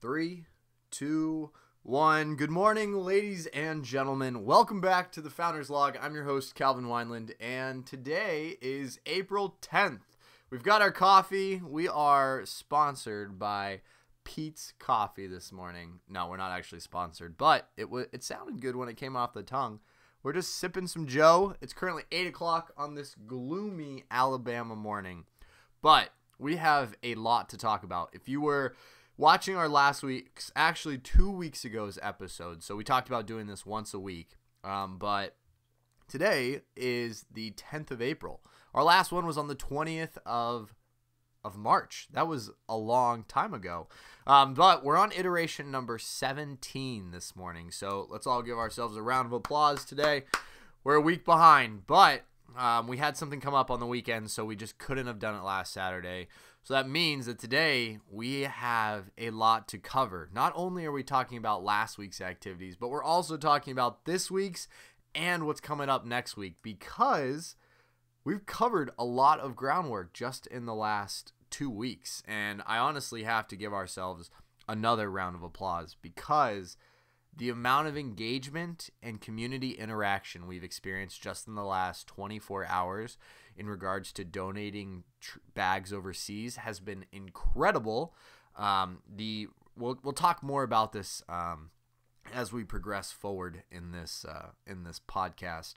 Three, two, one. Good morning, ladies and gentlemen. Welcome back to the Founders Log. I'm your host, Calvin Wineland, and today is April 10th. We've got our coffee. We are sponsored by Pete's Coffee this morning. No, we're not actually sponsored, but it w- it sounded good when it came off the tongue. We're just sipping some Joe. It's currently 8 o'clock on this gloomy Alabama morning, but we have a lot to talk about. If you were watching our last week's, actually two weeks ago's episode. So we talked about doing this once a week, um, but today is the 10th of April. Our last one was on the 20th of of March. That was a long time ago. Um, but we're on iteration number 17 this morning. So let's all give ourselves a round of applause today. We're a week behind, but um, we had something come up on the weekend, so we just couldn't have done it last Saturday. So that means that today we have a lot to cover. Not only are we talking about last week's activities, but we're also talking about this week's and what's coming up next week because we've covered a lot of groundwork just in the last two weeks. And I honestly have to give ourselves another round of applause because – the amount of engagement and community interaction we've experienced just in the last 24 hours in regards to donating tr- bags overseas has been incredible. Um, the we'll, we'll talk more about this um, as we progress forward in this uh, in this podcast.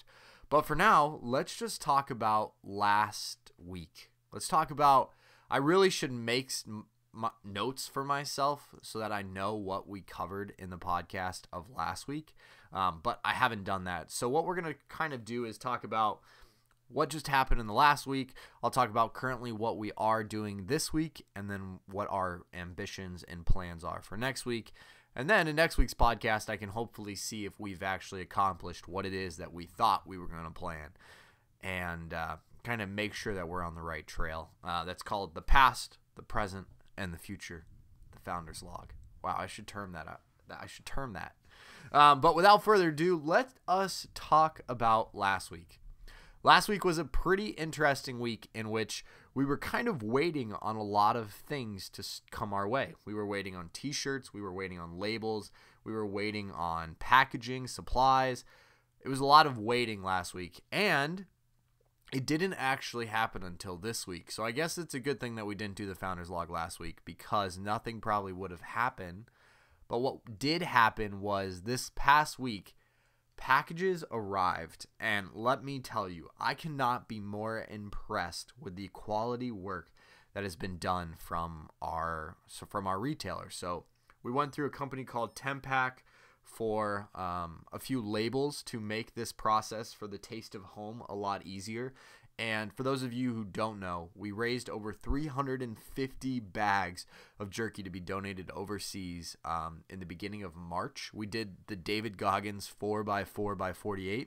But for now, let's just talk about last week. Let's talk about. I really should make my notes for myself so that I know what we covered in the podcast of last week. Um, but I haven't done that. So, what we're going to kind of do is talk about what just happened in the last week. I'll talk about currently what we are doing this week and then what our ambitions and plans are for next week. And then in next week's podcast, I can hopefully see if we've actually accomplished what it is that we thought we were going to plan and uh, kind of make sure that we're on the right trail. Uh, that's called the past, the present, and the future, the founder's log. Wow, I should term that up. Uh, I should term that. Um, but without further ado, let us talk about last week. Last week was a pretty interesting week in which we were kind of waiting on a lot of things to come our way. We were waiting on t shirts, we were waiting on labels, we were waiting on packaging, supplies. It was a lot of waiting last week. And it didn't actually happen until this week. So I guess it's a good thing that we didn't do the founders log last week because nothing probably would have happened. But what did happen was this past week, packages arrived. And let me tell you, I cannot be more impressed with the quality work that has been done from our so from our retailer. So we went through a company called Tempac for um, a few labels to make this process for the taste of home a lot easier. And for those of you who don't know, we raised over 350 bags of jerky to be donated overseas um, in the beginning of March. We did the David Goggins 4x4x48. In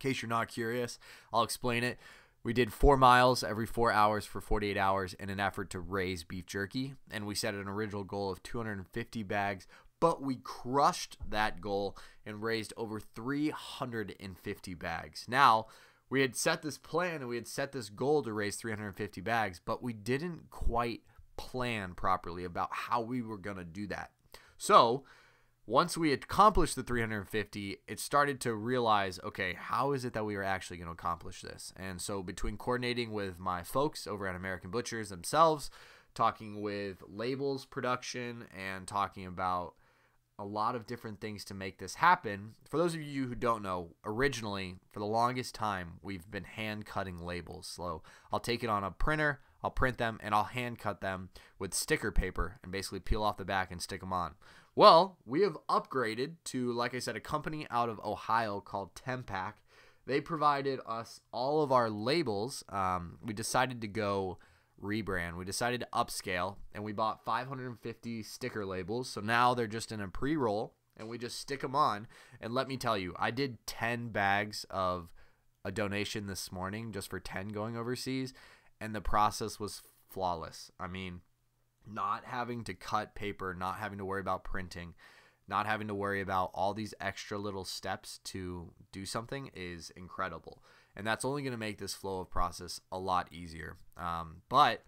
case you're not curious, I'll explain it. We did four miles every four hours for 48 hours in an effort to raise beef jerky, and we set an original goal of 250 bags but we crushed that goal and raised over 350 bags. Now, we had set this plan and we had set this goal to raise 350 bags, but we didn't quite plan properly about how we were going to do that. So, once we accomplished the 350, it started to realize, okay, how is it that we are actually going to accomplish this? And so, between coordinating with my folks over at American Butchers themselves, talking with labels production, and talking about a lot of different things to make this happen. For those of you who don't know, originally, for the longest time, we've been hand cutting labels. So I'll take it on a printer, I'll print them, and I'll hand cut them with sticker paper and basically peel off the back and stick them on. Well, we have upgraded to, like I said, a company out of Ohio called Tempac. They provided us all of our labels. Um, we decided to go rebrand. We decided to upscale and we bought 550 sticker labels. So now they're just in a pre roll and we just stick them on. And let me tell you, I did 10 bags of a donation this morning just for 10 going overseas. And the process was flawless. I mean, not having to cut paper, not having to worry about printing, not having to worry about all these extra little steps to do something is incredible. And that's only going to make this flow of process a lot easier. Um, but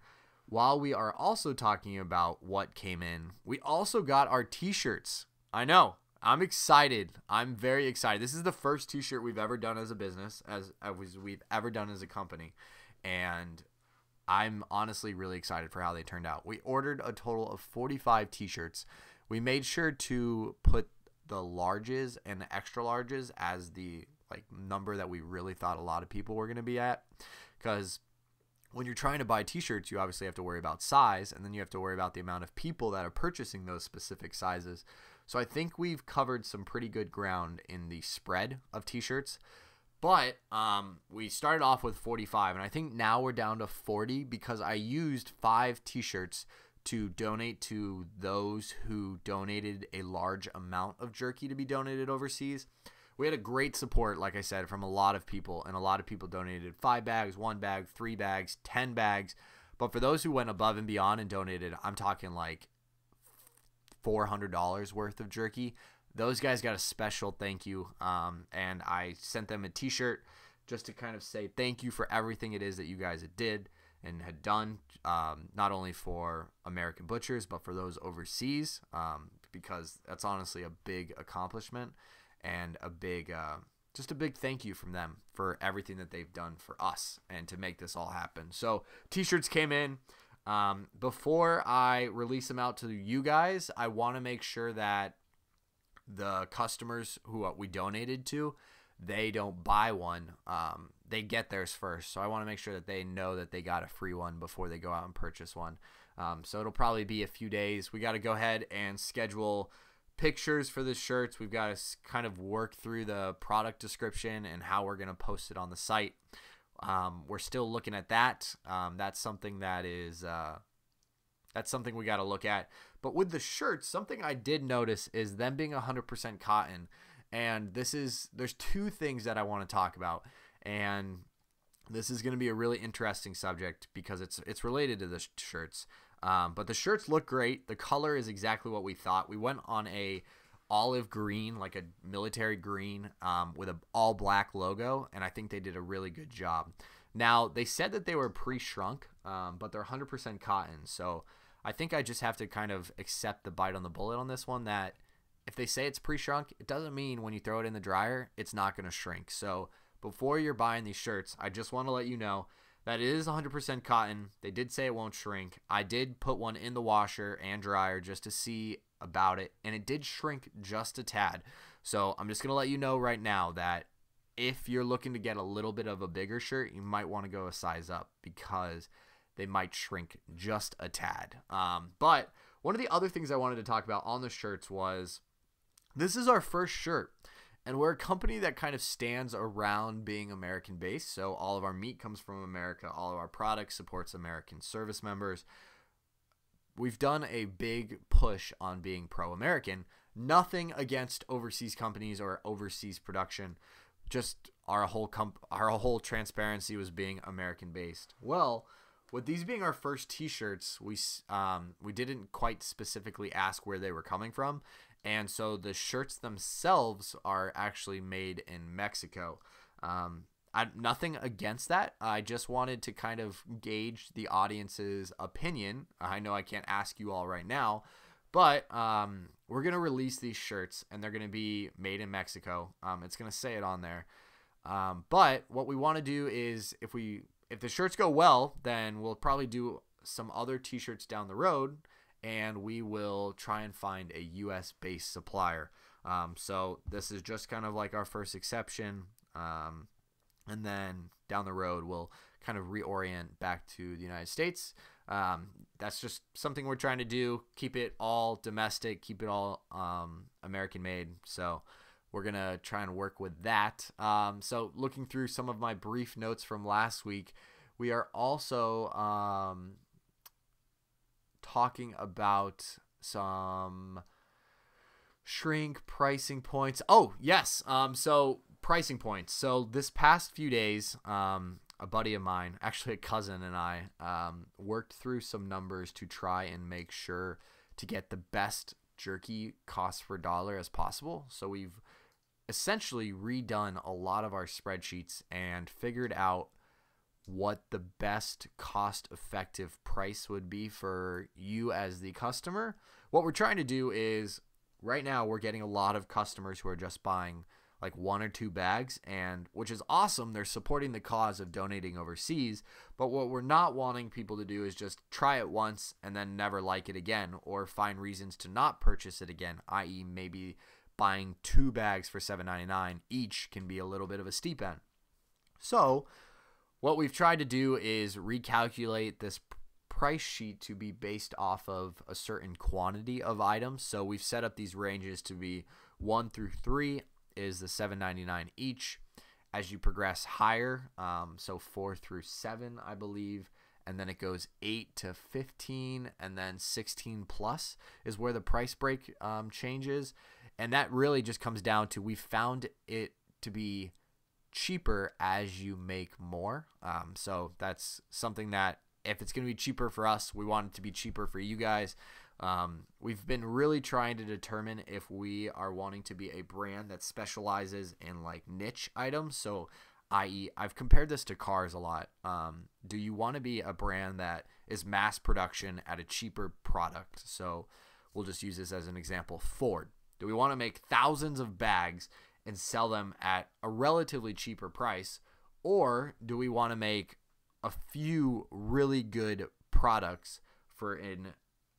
while we are also talking about what came in, we also got our t-shirts. I know. I'm excited. I'm very excited. This is the first t-shirt we've ever done as a business, as, as we've ever done as a company. And I'm honestly really excited for how they turned out. We ordered a total of 45 t-shirts. We made sure to put the larges and the extra larges as the like number that we really thought a lot of people were going to be at because when you're trying to buy t-shirts you obviously have to worry about size and then you have to worry about the amount of people that are purchasing those specific sizes so i think we've covered some pretty good ground in the spread of t-shirts but um, we started off with 45 and i think now we're down to 40 because i used five t-shirts to donate to those who donated a large amount of jerky to be donated overseas we had a great support, like I said, from a lot of people, and a lot of people donated five bags, one bag, three bags, 10 bags. But for those who went above and beyond and donated, I'm talking like $400 worth of jerky. Those guys got a special thank you. Um, and I sent them a t shirt just to kind of say thank you for everything it is that you guys did and had done, um, not only for American butchers, but for those overseas, um, because that's honestly a big accomplishment and a big, uh, just a big thank you from them for everything that they've done for us and to make this all happen. So t-shirts came in. Um, before I release them out to you guys, I want to make sure that the customers who uh, we donated to, they don't buy one. Um, they get theirs first. So I want to make sure that they know that they got a free one before they go out and purchase one. Um, so it'll probably be a few days. We got to go ahead and schedule pictures for the shirts. We've got to kind of work through the product description and how we're going to post it on the site. Um, we're still looking at that. Um, that's something that is uh, that's something we got to look at. But with the shirts, something I did notice is them being 100% cotton. And this is there's two things that I want to talk about, and this is going to be a really interesting subject because it's it's related to the sh- shirts. Um, but the shirts look great. The color is exactly what we thought. We went on a olive green, like a military green, um, with an all black logo, and I think they did a really good job. Now they said that they were pre-shrunk, um, but they're 100% cotton, so I think I just have to kind of accept the bite on the bullet on this one. That if they say it's pre-shrunk, it doesn't mean when you throw it in the dryer, it's not going to shrink. So before you're buying these shirts, I just want to let you know that is 100% cotton. They did say it won't shrink. I did put one in the washer and dryer just to see about it, and it did shrink just a tad. So I'm just going to let you know right now that if you're looking to get a little bit of a bigger shirt, you might want to go a size up because they might shrink just a tad. Um, but one of the other things I wanted to talk about on the shirts was this is our first shirt. And we're a company that kind of stands around being American based. So all of our meat comes from America, all of our products supports American service members. We've done a big push on being pro American. Nothing against overseas companies or overseas production. Just our whole comp- our whole transparency was being American based. Well, with these being our first T-shirts, we um, we didn't quite specifically ask where they were coming from, and so the shirts themselves are actually made in Mexico. Um, I, nothing against that. I just wanted to kind of gauge the audience's opinion. I know I can't ask you all right now, but um, we're going to release these shirts and they're going to be made in Mexico. Um, it's going to say it on there. Um, but what we want to do is if we if the shirts go well, then we'll probably do some other t-shirts down the road and we will try and find a US based supplier. Um, so this is just kind of like our first exception. Um, and then down the road, we'll kind of reorient back to the United States. Um, that's just something we're trying to do. Keep it all domestic, keep it all um, American made. So we're going to try and work with that. Um, so, looking through some of my brief notes from last week, we are also um, talking about some shrink pricing points. Oh, yes. Um, so pricing points. So this past few days, um, a buddy of mine, actually a cousin and I, um, worked through some numbers to try and make sure to get the best jerky cost per dollar as possible. So we've essentially redone a lot of our spreadsheets and figured out – what the best cost effective price would be for you as the customer. What we're trying to do is right now we're getting a lot of customers who are just buying like one or two bags and which is awesome they're supporting the cause of donating overseas but what we're not wanting people to do is just try it once and then never like it again or find reasons to not purchase it again i.e. maybe buying two bags for 7.99 each can be a little bit of a steep end so what we've tried to do is recalculate this price sheet to be based off of a certain quantity of items. So we've set up these ranges to be 1 through 3 is the 7.99 each. As you progress higher, um, so 4 through 7, I believe, and then it goes 8 to 15 and then 16 plus is where the price break um, changes and that really just comes down to we found it to be cheaper as you make more. Um, so that's something that if it's going to be cheaper for us, we want it to be cheaper for you guys. Um, we've been really trying to determine if we are wanting to be a brand that specializes in like niche items. So, i.e., I've compared this to cars a lot. Um, do you want to be a brand that is mass production at a cheaper product? So, we'll just use this as an example Ford. Do we want to make thousands of bags and sell them at a relatively cheaper price? Or do we want to make a few really good products for an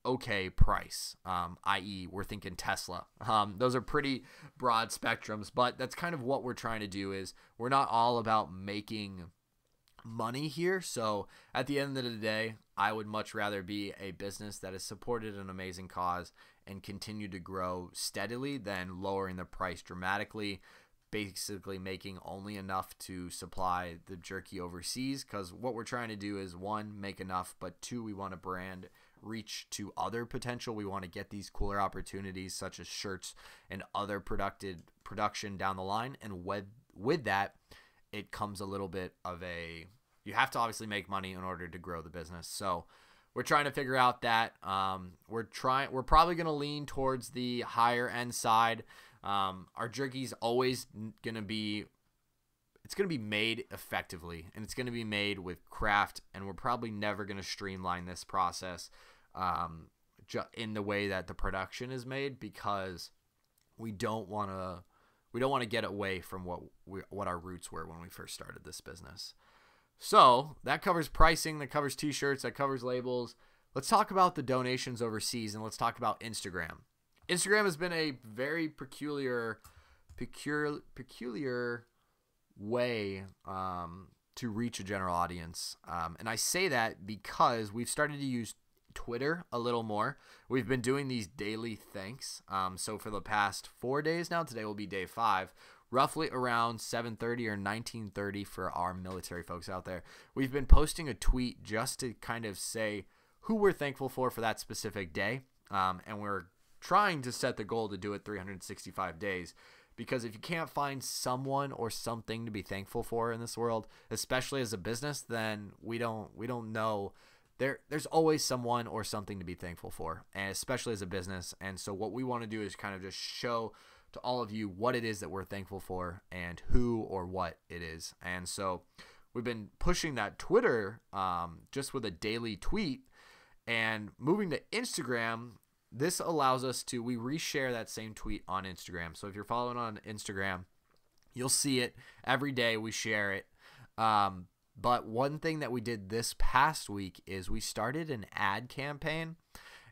okay price, um, i.e., we're thinking Tesla. Um, those are pretty broad spectrums, but that's kind of what we're trying to do. Is we're not all about making money here. So at the end of the day, I would much rather be a business that has supported an amazing cause and continue to grow steadily than lowering the price dramatically, basically making only enough to supply the jerky overseas. Because what we're trying to do is one, make enough, but two, we want to brand reach to other potential. We want to get these cooler opportunities such as shirts and other producted production down the line. And with with that, it comes a little bit of a you have to obviously make money in order to grow the business. So we're trying to figure out that. Um, we're trying. We're probably going to lean towards the higher end side. Um, our jerky's always going to be. It's going to be made effectively, and it's going to be made with craft. And we're probably never going to streamline this process um, ju- in the way that the production is made because we don't want to. We don't want to get away from what we, what our roots were when we first started this business. So that covers pricing, that covers t shirts, that covers labels. Let's talk about the donations overseas and let's talk about Instagram. Instagram has been a very peculiar, peculiar, peculiar way um, to reach a general audience. Um, and I say that because we've started to use Twitter a little more. We've been doing these daily thanks. Um, so for the past four days now, today will be day five roughly around 7:30 or 19:30 for our military folks out there. We've been posting a tweet just to kind of say who we're thankful for for that specific day, um, and we're trying to set the goal to do it 365 days. Because if you can't find someone or something to be thankful for in this world, especially as a business, then we don't we don't know there there's always someone or something to be thankful for and especially as a business and so what we want to do is kind of just show to all of you what it is that we're thankful for and who or what it is. And so we've been pushing that Twitter um, just with a daily tweet and moving to Instagram. This allows us to we reshare that same tweet on Instagram. So if you're following on Instagram, you'll see it every day. We share it. Um, but one thing that we did this past week is we started an ad campaign,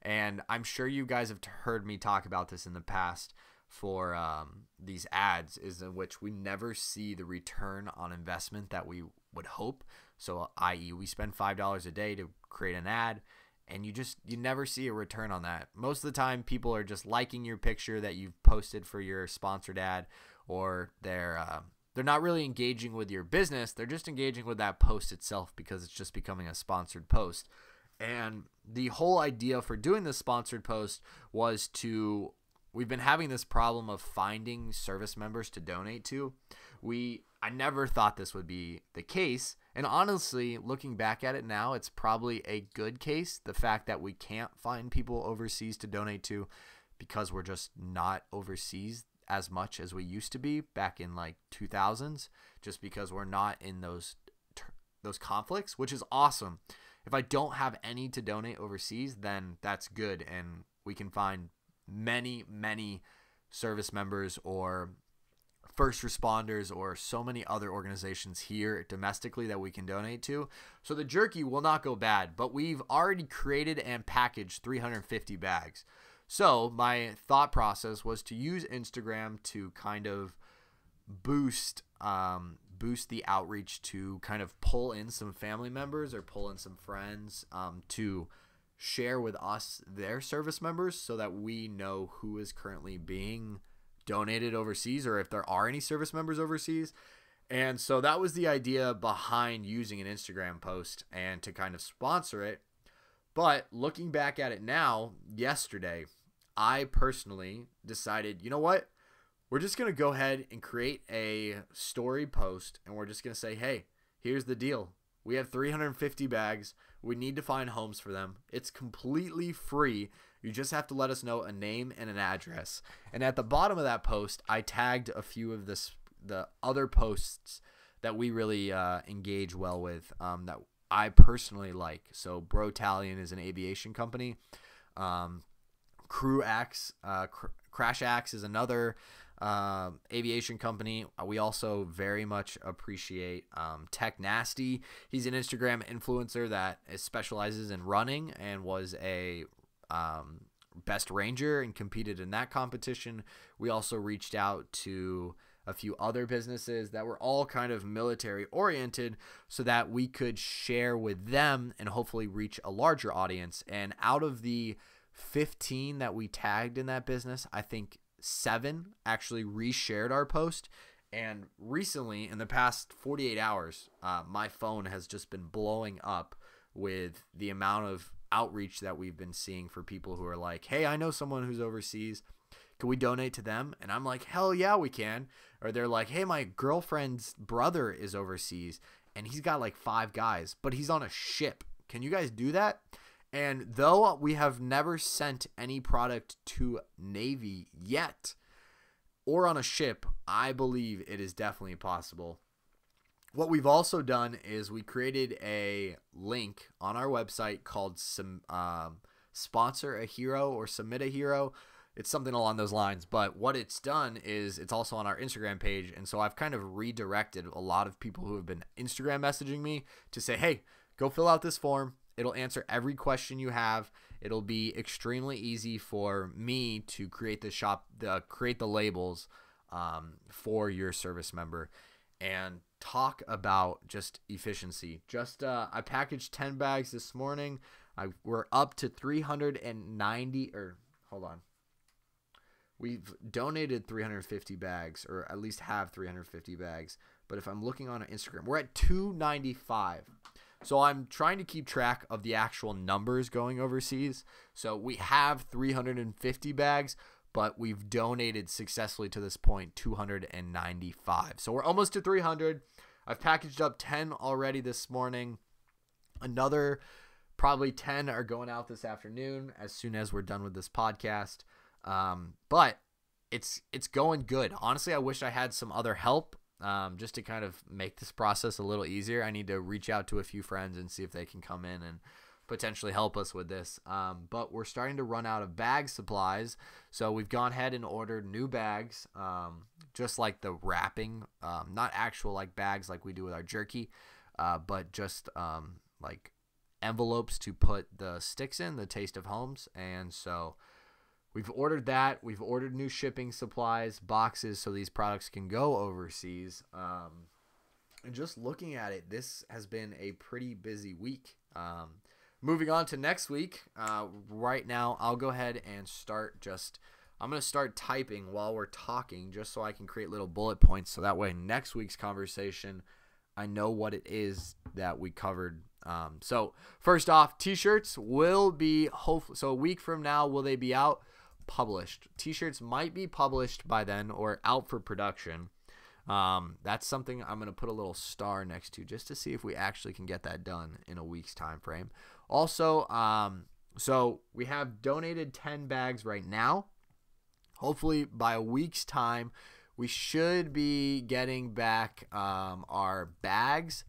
and I'm sure you guys have heard me talk about this in the past for um, these ads is in which we never see the return on investment that we would hope. So, i.e., we spend five dollars a day to create an ad, and you just you never see a return on that. Most of the time, people are just liking your picture that you've posted for your sponsored ad, or they're uh, they're not really engaging with your business. They're just engaging with that post itself because it's just becoming a sponsored post. And the whole idea for doing this sponsored post was to we've been having this problem of finding service members to donate to. We I never thought this would be the case, and honestly, looking back at it now, it's probably a good case the fact that we can't find people overseas to donate to because we're just not overseas as much as we used to be back in like 2000s just because we're not in those those conflicts, which is awesome. If I don't have any to donate overseas, then that's good and we can find many, many service members or first responders or so many other organizations here domestically that we can donate to. So the jerky will not go bad, but we've already created and packaged 350 bags. So my thought process was to use Instagram to kind of boost um, boost the outreach to kind of pull in some family members or pull in some friends um, to share with us their service members so that we know who is currently being donated overseas or if there are any service members overseas. And so that was the idea behind using an Instagram post and to kind of sponsor it. But looking back at it now, yesterday, I personally decided, you know what? We're just going to go ahead and create a story post and we're just going to say, hey, here's the deal. We have 350 bags. We need to find homes for them. It's completely free. You just have to let us know a name and an address. And at the bottom of that post, I tagged a few of this the other posts that we really uh, engage well with um, that I personally like. So Brotalion is an aviation company. Um, Crew Axe, uh, Cr- Crash Axe is another. Um, aviation company. Uh, we also very much appreciate um, Tech Nasty. He's an Instagram influencer that specializes in running and was a um, best ranger and competed in that competition. We also reached out to a few other businesses that were all kind of military oriented so that we could share with them and hopefully reach a larger audience. And out of the 15 that we tagged in that business, I think seven actually reshared our post. And recently, in the past 48 hours, uh, my phone has just been blowing up with the amount of outreach that we've been seeing for people who are like, hey, I know someone who's overseas. Can we donate to them? And I'm like, hell yeah, we can. Or they're like, hey, my girlfriend's brother is overseas and he's got like five guys, but he's on a ship. Can you guys do that? And though we have never sent any product to Navy yet or on a ship, I believe it is definitely possible. What we've also done is we created a link on our website called some um, sponsor a hero or submit a hero. It's something along those lines. But what it's done is it's also on our Instagram page. And so I've kind of redirected a lot of people who have been Instagram messaging me to say, hey, go fill out this form It'll answer every question you have. It'll be extremely easy for me to create the shop, the, create the labels um, for your service member, and talk about just efficiency. Just uh, I packaged ten bags this morning. I we're up to three hundred and ninety or hold on. We've donated 350 bags, or at least have 350 bags. But if I'm looking on Instagram, we're at 295. So I'm trying to keep track of the actual numbers going overseas. So we have 350 bags, but we've donated successfully to this point 295. So we're almost to 300. I've packaged up 10 already this morning. Another probably 10 are going out this afternoon as soon as we're done with this podcast. Um, but it's it's going good. Honestly, I wish I had some other help um, just to kind of make this process a little easier, I need to reach out to a few friends and see if they can come in and potentially help us with this. Um, but we're starting to run out of bag supplies, so we've gone ahead and ordered new bags, um, just like the wrapping, um, not actual like bags like we do with our jerky, uh, but just um, like envelopes to put the sticks in, the taste of homes, and so. We've ordered that. We've ordered new shipping supplies, boxes, so these products can go overseas. Um, and just looking at it, this has been a pretty busy week. Um, moving on to next week, uh, right now, I'll go ahead and start just. I'm going to start typing while we're talking just so I can create little bullet points so that way next week's conversation, I know what it is that we covered um, so first off, t-shirts will be hopefully so a week from now will they be out? published. T-shirts might be published by then or out for production. Um, that's something I'm going to put a little star next to just to see if we actually can get that done in a week's time frame. Also, um, so we have donated 10 bags right now. Hopefully by a week's time, we should be getting back um, our bags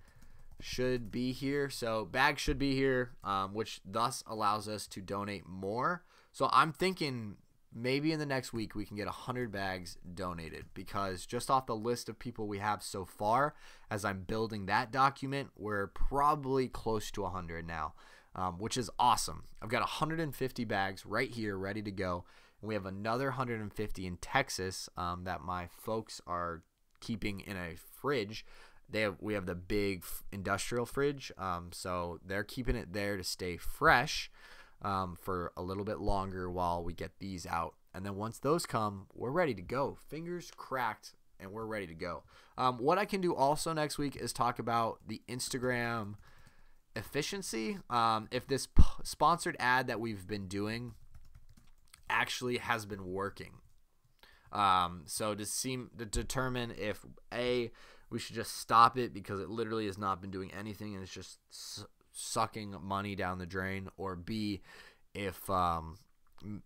should be here. So bags should be here, um, which thus allows us to donate more. So I'm thinking maybe in the next week we can get 100 bags donated because just off the list of people we have so far as i'm building that document we're probably close to 100 now um, which is awesome i've got 150 bags right here ready to go and we have another 150 in texas um, that my folks are keeping in a fridge they have, we have the big industrial fridge um, so they're keeping it there to stay fresh um, for a little bit longer while we get these out. And then once those come, we're ready to go. Fingers cracked, and we're ready to go. Um, what I can do also next week is talk about the Instagram efficiency. Um, if this p- sponsored ad that we've been doing actually has been working. Um, so to seem to determine if a we should just stop it because it literally has not been doing anything and it's just sucking money down the drain, or B, if um,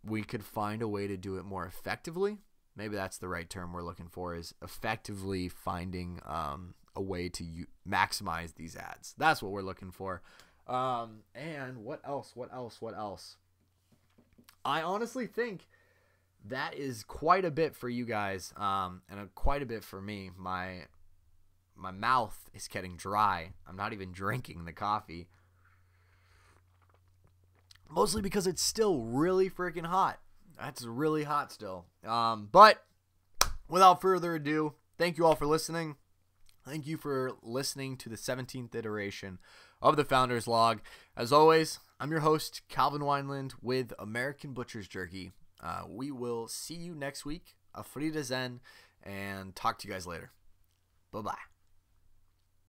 we could find a way to do it more effectively. Maybe that's the right term we're looking for is effectively finding um, a way to u- maximize these ads. That's what we're looking for. Um, and what else? What else? What else? I honestly think that is quite a bit for you guys, um, and a, quite a bit for me. My my mouth is getting dry. I'm not even drinking the coffee mostly because it's still really freaking hot. That's really hot still. Um, but without further ado, thank you all for listening. Thank you for listening to the 17th iteration of the Founders Log. As always, I'm your host, Calvin Wineland with American Butcher's Jerky. Uh, we will see you next week. Afrida Zen, and talk to you guys later. Bye bye.